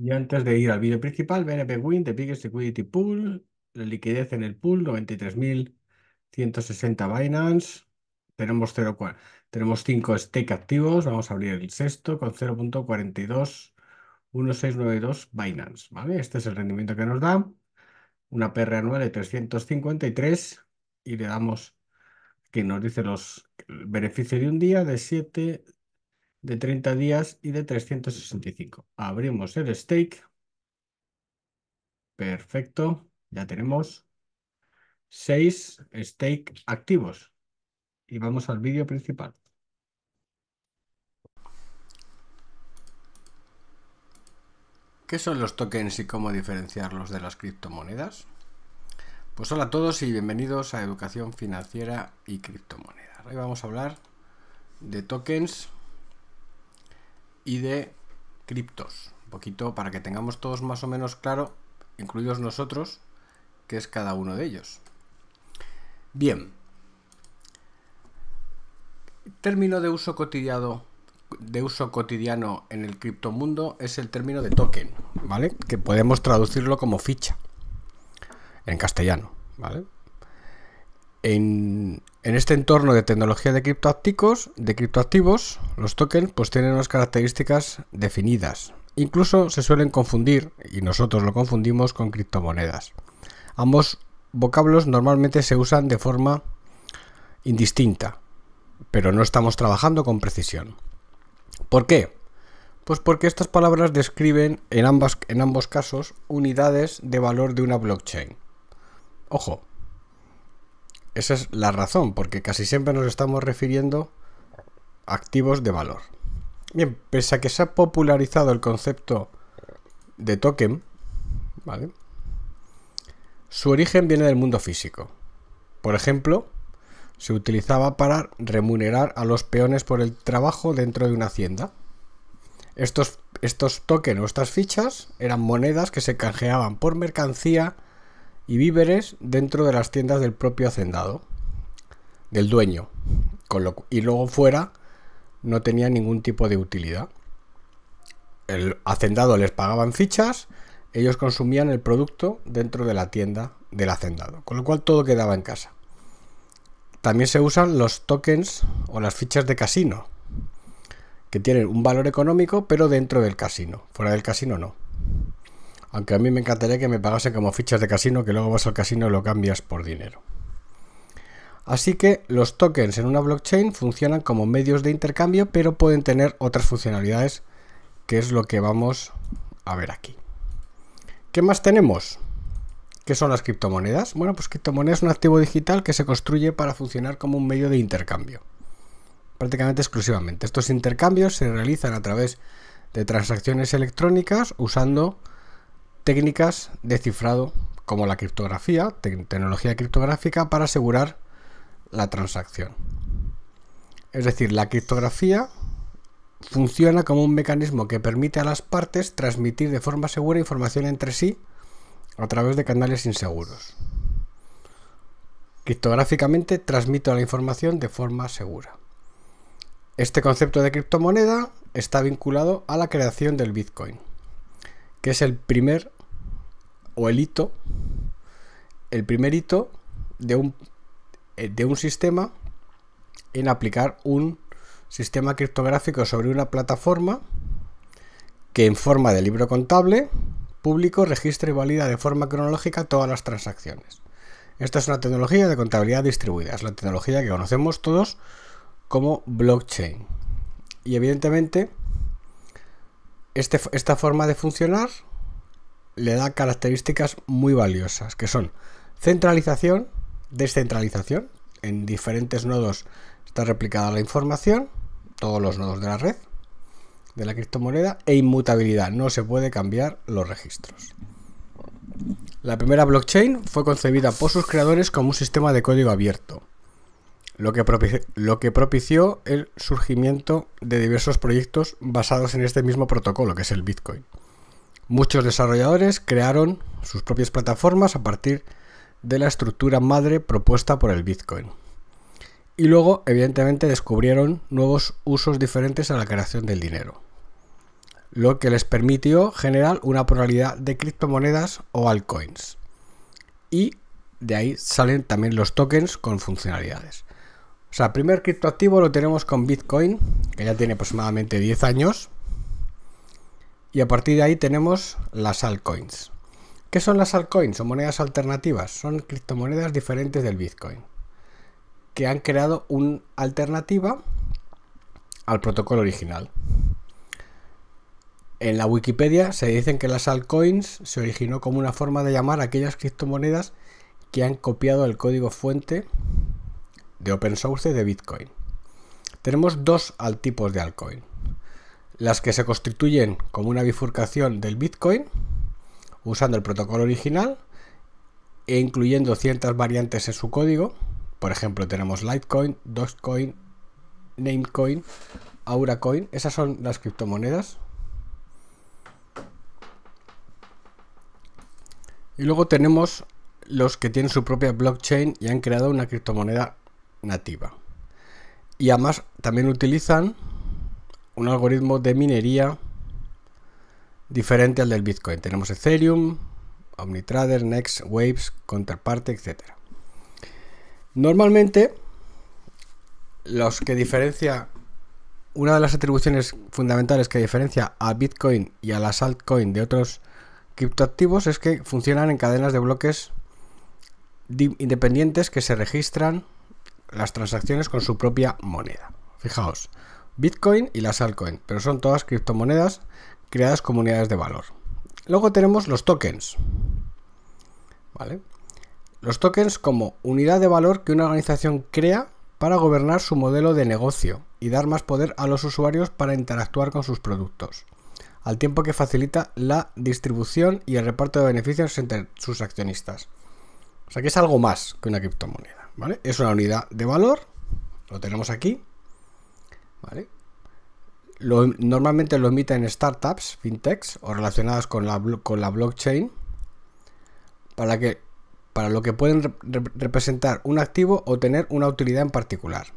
Y antes de ir al vídeo principal, BNP Win, The Biggest Security Pool, la liquidez en el pool, 93.160 Binance. Tenemos, 0, tenemos 5 stake activos, vamos a abrir el sexto con 0.421692 Binance. ¿vale? Este es el rendimiento que nos da, una PR anual de 353 y le damos que nos dice los beneficio de un día de 7 de 30 días y de 365. Abrimos el stake. Perfecto, ya tenemos 6 stake activos. Y vamos al vídeo principal. ¿Qué son los tokens y cómo diferenciarlos de las criptomonedas? Pues hola a todos y bienvenidos a Educación Financiera y Criptomonedas. Hoy vamos a hablar de tokens y de criptos. Un poquito para que tengamos todos más o menos claro, incluidos nosotros, qué es cada uno de ellos. Bien. Término de uso cotidiano de uso cotidiano en el criptomundo es el término de token, ¿vale? Que podemos traducirlo como ficha en castellano, ¿vale? en, este entorno de tecnología de criptoactivos, de los tokens pues tienen unas características definidas. Incluso se suelen confundir, y nosotros lo confundimos con criptomonedas. Ambos vocablos normalmente se usan de forma indistinta, pero no estamos trabajando con precisión. ¿Por qué? Pues porque estas palabras describen en, en ambos casos unidades de valor de una blockchain. Ojo, esa es la razón, porque casi siempre nos estamos refiriendo a activos de valor. Bien, pese a que se ha popularizado el concepto de token, ¿vale? Su origen viene del mundo físico. Por ejemplo, se utilizaba para remunerar a los peones por el trabajo dentro de una hacienda. Estos, estos tokens o estas fichas eran monedas que se canjeaban por mercancía y víveres dentro de las tiendas del propio hacendado, del dueño, lo, y luego fuera no tenía ningún tipo de utilidad. El hacendado les pagaban fichas, ellos consumían el producto dentro de la tienda del hacendado, con lo cual todo quedaba en casa. También se usan los tokens o las fichas de casino, que tienen un valor económico pero dentro del casino, fuera del casino no. Aunque a mí me encantaría que me pagasen como fichas de casino, que luego vas al casino y lo cambias por dinero. Así que los tokens en una blockchain funcionan como medios de intercambio, pero pueden tener otras funcionalidades, que es lo que vamos a ver aquí. ¿Qué más tenemos? ¿Qué son las criptomonedas? Bueno, pues criptomoneda es un activo digital que se construye para funcionar como un medio de intercambio, prácticamente exclusivamente. Estos intercambios se realizan a través de transacciones electrónicas usando técnicas de cifrado como la criptografía, tecnología criptográfica para asegurar la transacción. Es decir, la criptografía funciona como un mecanismo que permite a las partes transmitir de forma segura información entre sí a través de canales inseguros. Criptográficamente transmito la información de forma segura. Este concepto de criptomoneda está vinculado a la creación del Bitcoin que es el primer o el hito, el primer hito de un, eh, de un sistema en aplicar un sistema criptográfico sobre una plataforma que en forma de libro contable público registra y valida de forma cronológica todas las transacciones. Esta es una tecnología de contabilidad distribuida, es la tecnología que conocemos todos como blockchain. Y evidentemente este esta forma de funcionar le da características muy valiosas, que son centralización, descentralización, en diferentes nodos está replicada la información, todos los nodos de la red, de la criptomoneda, e inmutabilidad, no se puede cambiar los registros. La primera blockchain fue concebida por sus creadores como un sistema de código abierto, lo que, propició, el surgimiento de diversos proyectos basados en este mismo protocolo, que es el Bitcoin. Muchos desarrolladores crearon sus propias plataformas a partir de la estructura madre propuesta por el Bitcoin. Y luego, evidentemente, descubrieron nuevos usos diferentes a la creación del dinero, lo que les permitió generar una pluralidad de criptomonedas o altcoins. Y de ahí salen también los tokens con funcionalidades. O sea, primer criptoactivo lo tenemos con Bitcoin, que ya tiene aproximadamente 10 años. Y a partir de ahí tenemos las altcoins. ¿Qué son las altcoins? Son monedas alternativas, son criptomonedas diferentes del Bitcoin, que han creado una alternativa al protocolo original. En la Wikipedia se dicen que las altcoins se originó como una forma de llamar a aquellas criptomonedas que han copiado el código fuente de open source de Bitcoin. Tenemos dos tipos de altcoin. Las que se constituyen como una bifurcación del Bitcoin, usando el protocolo original e incluyendo ciertas variantes en su código. Por ejemplo, tenemos Litecoin, Dogecoin, Namecoin, AuraCoin. Esas son las criptomonedas Y luego tenemos los que tienen su propia blockchain y han creado una criptomoneda nativa. Y además también utilizan un algoritmo de minería diferente al del Bitcoin. Tenemos Ethereum, Omnitrader, Next, Waves, Counterparte, etc. Normalmente, los que diferencia, una de las atribuciones fundamentales que diferencia a Bitcoin y a las altcoins de otros criptoactivos es que funcionan en cadenas de bloques independientes que se registran las transacciones con su propia moneda. Fijaos, Bitcoin y las altcoins, pero son todas criptomonedas creadas como unidades de valor. Luego tenemos los tokens. ¿Vale? Los tokens como unidad de valor que una organización crea para gobernar su modelo de negocio y dar más poder a los usuarios para interactuar con sus productos, al tiempo que facilita la distribución y el reparto de beneficios entre sus accionistas. O sea que es algo más que una criptomoneda. Es una unidad de valor, lo tenemos aquí, Lo, em, normalmente lo emiten startups, fintechs o relacionadas con la, blockchain, para, que, para lo que pueden representar un activo o tener una utilidad en particular.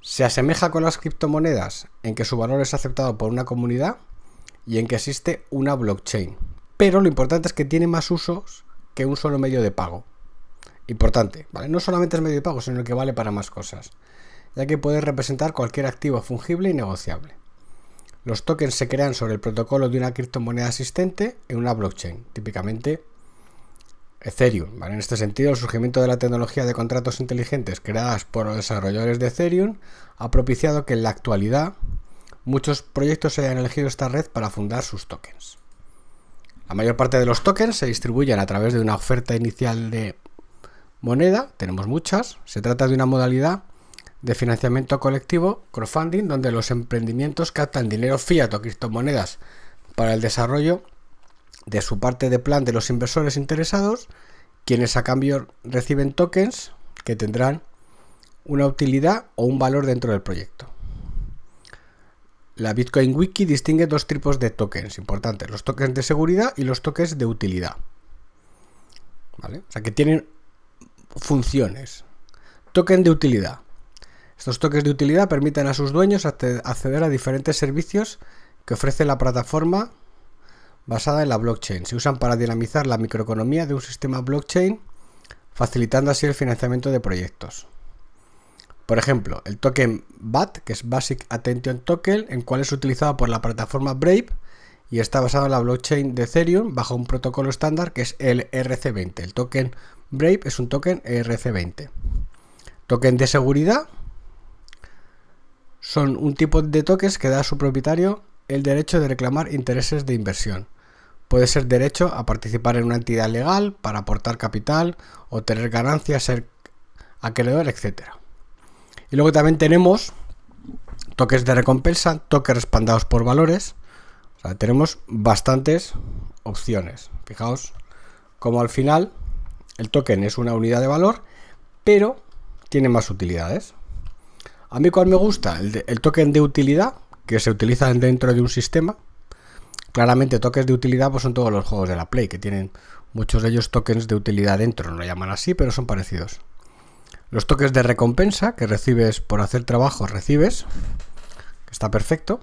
Se asemeja con las criptomonedas en que su valor es aceptado por una comunidad y en que existe una blockchain. Pero lo importante es que tiene más usos que un solo medio de pago. Importante, ¿vale? No solamente es medio de pago, sino que vale para más cosas, ya que puede representar cualquier activo fungible y negociable. Los tokens se crean sobre el protocolo de una criptomoneda existente en una blockchain, típicamente Ethereum. ¿vale? En este sentido, el surgimiento de la tecnología de contratos inteligentes creadas por los desarrolladores de Ethereum ha propiciado que en la actualidad muchos proyectos hayan elegido esta red para fundar sus tokens. La mayor parte de los tokens se distribuyen a través de una oferta inicial de moneda, tenemos muchas, se trata de una modalidad de financiamiento colectivo, crowdfunding, donde los emprendimientos captan dinero fiat o criptomonedas para el desarrollo de su parte de plan de los inversores interesados, quienes a cambio reciben tokens que tendrán una utilidad o un valor dentro del proyecto. La Bitcoin Wiki distingue dos tipos de tokens importantes, los tokens de seguridad y los tokens de utilidad. ¿Vale? O sea, que tienen Funciones. Token de utilidad. Estos toques de utilidad permiten a sus dueños acceder a diferentes servicios que ofrece la plataforma basada en la blockchain. Se usan para dinamizar la microeconomía de un sistema blockchain, facilitando así el financiamiento de proyectos. Por ejemplo, el token BAT, que es Basic Attention Token, en cual es utilizado por la plataforma Brave y está basado en la blockchain de Ethereum bajo un protocolo estándar que es el RC20. El token Brave es un token ERC20. Token de seguridad son un tipo de tokens que da a su propietario el derecho de reclamar intereses de inversión. Puede ser derecho a participar en una entidad legal para aportar capital, o tener ganancias, ser acreedor, etc. Y luego también tenemos toques de recompensa, toques respaldados por valores. tenemos bastantes opciones. Fijaos como al final el token es una unidad de valor, pero tiene más utilidades. A mí cuál me gusta, el, token de utilidad, que se utiliza dentro de un sistema. Claramente tokens de utilidad pues son todos los juegos de la Play, que tienen muchos de ellos tokens de utilidad dentro, no lo llaman así, pero son parecidos. Los tokens de recompensa que recibes por hacer trabajo, recibes, está perfecto.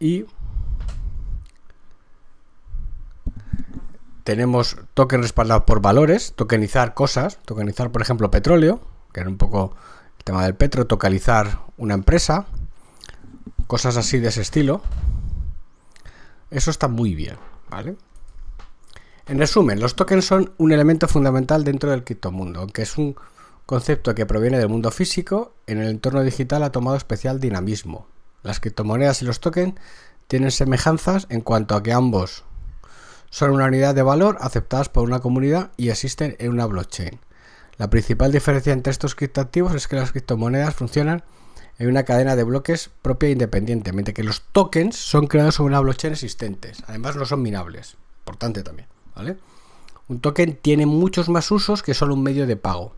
Y tenemos tokens respaldados por valores, tokenizar cosas, tokenizar por ejemplo petróleo, que era un poco el tema del petro, tokenizar una empresa, cosas así de ese estilo. Eso está muy bien, ¿vale? En resumen, los tokens son un elemento fundamental dentro del criptomundo, aunque es un concepto que proviene del mundo físico, en el entorno digital ha tomado especial dinamismo. Las criptomonedas y los tokens tienen semejanzas en cuanto a que ambos son una unidad de valor aceptadas por una comunidad y existen en una blockchain. La principal diferencia entre estos criptoactivos es que las criptomonedas funcionan en una cadena de bloques propia e independiente, mientras que los tokens son creados sobre una blockchain existente. Además, no son minables. Importante también, ¿vale? Un token tiene muchos más usos que solo un medio de pago,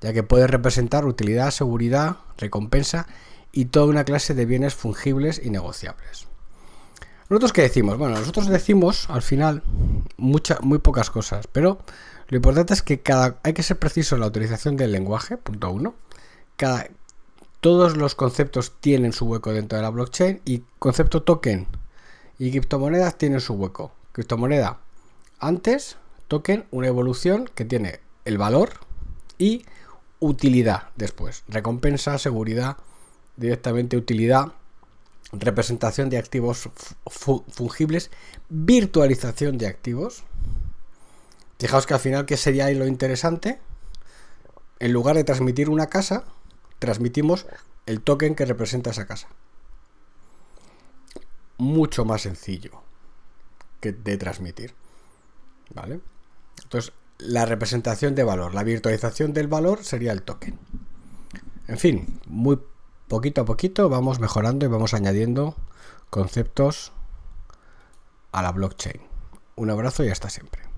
ya que puede representar utilidad, seguridad, recompensa y toda una clase de bienes fungibles y negociables. ¿Nosotros qué decimos? Bueno, nosotros decimos al final muchas, muy pocas cosas, pero lo importante es que cada, hay que ser preciso en la utilización del lenguaje, punto uno. todos los conceptos tienen su hueco dentro de la blockchain y concepto token y criptomonedas tienen su hueco. Criptomoneda antes, token, una evolución que tiene el valor y utilidad después. Recompensa, seguridad, directamente utilidad representación de activos fungibles, virtualización de activos. Fijaos que al final, ¿qué sería ahí lo interesante? En lugar de transmitir una casa, transmitimos el token que representa esa casa. Mucho más sencillo que de transmitir. ¿Vale? Entonces, la representación de valor, la virtualización del valor sería el token. En fin, muy poquito a poquito vamos mejorando y vamos añadiendo conceptos a la blockchain. Un abrazo y hasta siempre.